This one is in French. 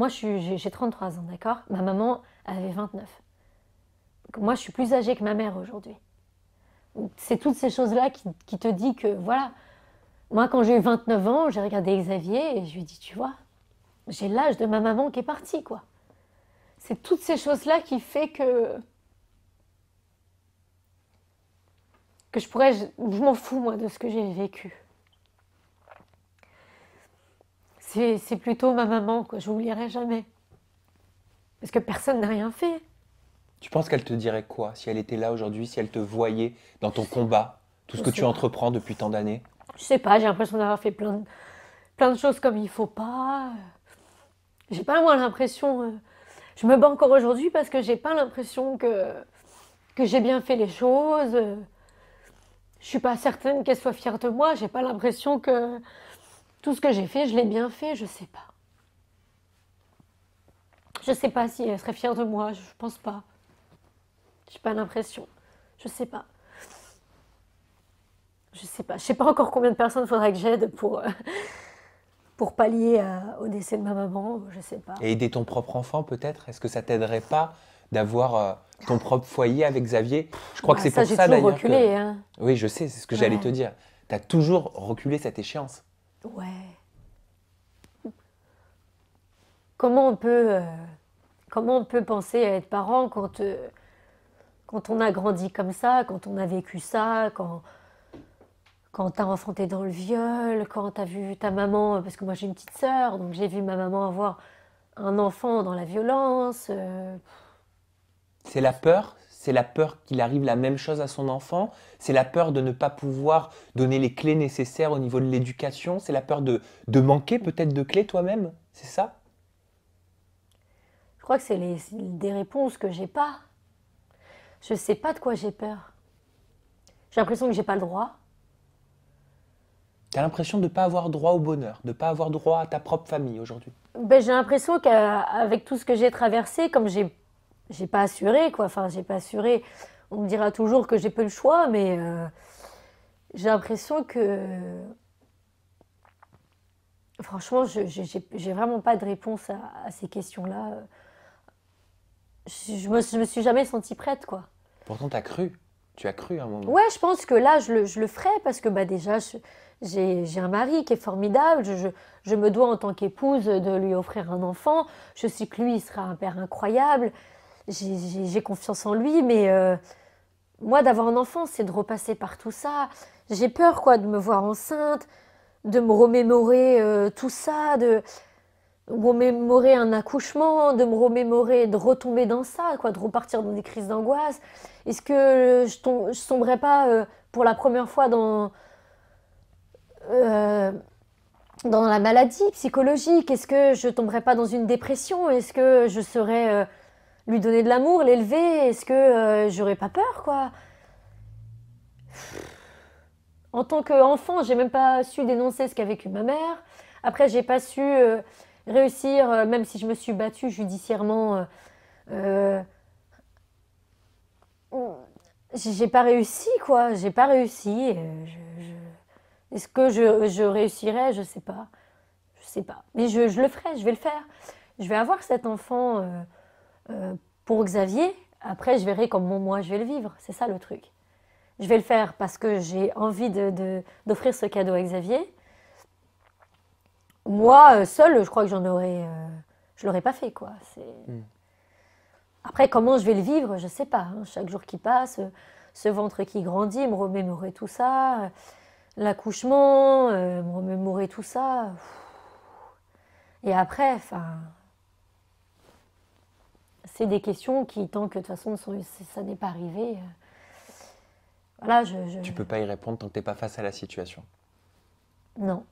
moi j'ai 33 ans, d'accord Ma maman avait 29. Moi je suis plus âgée que ma mère aujourd'hui. C'est toutes ces choses-là qui, te dit que voilà. Moi quand j'ai eu 29 ans, j'ai regardé Xavier et je lui ai dit, tu vois, j'ai l'âge de ma maman qui est partie, quoi. C'est toutes ces choses-là qui fait que que je pourrais, je m'en fous moi de ce que j'ai vécu c'est plutôt ma maman que je n'oublierai jamais. Parce que personne n'a rien fait. Tu penses qu'elle te dirait quoi si elle était là aujourd'hui, si elle te voyait dans ton combat, tout ce que tu entreprends depuis tant d'années Je sais pas, j'ai l'impression d'avoir fait plein de, plein de choses comme il faut pas. J'ai pas moi l'impression. Euh, je me bats encore aujourd'hui parce que j'ai pas l'impression que, que j'ai bien fait les choses. Je suis pas certaine qu'elle soit fière de moi. J'ai pas l'impression que tout ce que j'ai fait, je l'ai bien fait, je sais pas. Je sais pas si elle serait fière de moi, je pense pas. J'ai pas l'impression. Je sais pas. Je sais pas. Je sais pas encore combien de personnes faudrait que j'aide pour, euh, pour pallier euh, au décès de ma maman, je sais pas. Et aider ton propre enfant peut-être Est-ce que ça t'aiderait pas d'avoir euh, ton propre foyer avec Xavier Je crois que bah, c'est pour ça d'ailleurs. reculé. toujours Hein. Oui, je sais, c'est ce que j'allais te dire. Tu as toujours reculé cette échéance. Ouais. Euh, comment on peut, penser à être parent euh, quand, on a grandi comme ça, quand on a vécu ça, quand, quand t'as enfanté dans le viol, quand t'as vu ta maman, parce que moi j'ai une petite sœur, donc j'ai vu ma maman avoir un enfant dans la violence. Euh, C'est la peur c'est la peur qu'il arrive la même chose à son enfant, c'est la peur de ne pas pouvoir donner les clés nécessaires au niveau de l'éducation, c'est la peur de, manquer peut-être de clés toi-même, c'est ça Je crois que c'est des réponses que j'ai pas. Je ne sais pas de quoi j'ai peur. J'ai l'impression que j'ai pas le droit. Tu as l'impression de ne pas avoir droit au bonheur, de ne pas avoir droit à ta propre famille aujourd'hui ben, J'ai l'impression qu'avec tout ce que j'ai traversé, comme j'ai j'ai pas assuré, quoi. Enfin, j'ai pas assuré. On me dira toujours que j'ai peu le choix, mais euh, j'ai l'impression que. Franchement, j'ai vraiment pas de réponse à, ces questions-là. Je, me, suis jamais sentie prête, quoi. Pourtant, t'as cru. Tu as cru à un moment. Ouais, je pense que là, je le, ferai parce que bah, déjà, j'ai un mari qui est formidable. Je, je me dois, en tant qu'épouse, de lui offrir un enfant. Je sais que lui, il sera un père incroyable j'ai confiance en lui, mais euh, moi, d'avoir un enfant, c'est de repasser par tout ça. J'ai peur, quoi, de me voir enceinte, de me remémorer euh, tout ça, de remémorer un accouchement, de me remémorer, de retomber dans ça, quoi, de repartir dans des crises d'angoisse. Est-ce que je, tombe, tomberais pas euh, pour la première fois dans dans la maladie psychologique Est-ce que je tomberais pas dans une dépression Est-ce que je serais lui donner de l'amour, l'élever, est-ce que euh, j'aurais pas peur, quoi En tant qu'enfant, j'ai même pas su dénoncer ce qu'a vécu ma mère. Après, j'ai pas su euh, réussir, euh, même si je me suis battue judiciairement. j'ai pas réussi, quoi. J'ai pas réussi. Est-ce que je, je réussirais Je sais pas. Je sais pas. Mais je, le ferai, je vais le faire. Je vais avoir cet enfant euh, pour Xavier, après, je verrai comment moi je vais le vivre. C'est ça le truc. Je vais le faire parce que j'ai envie d'offrir de, d'offrir ce cadeau à Xavier. Moi, euh, seule, je crois que j'en aurais. Euh, je l'aurais pas fait, quoi. Hmm. Après, comment je vais le vivre, je sais pas. Hein. Chaque jour qui passe, ce ventre qui grandit, me remémorer tout ça, l'accouchement, me remémorer tout ça. Et après, enfin, c'est des questions qui, tant que de toute façon ça n'est pas arrivé, euh, voilà, je... Tu peux pas y répondre tant que t'es pas face à la situation. Non.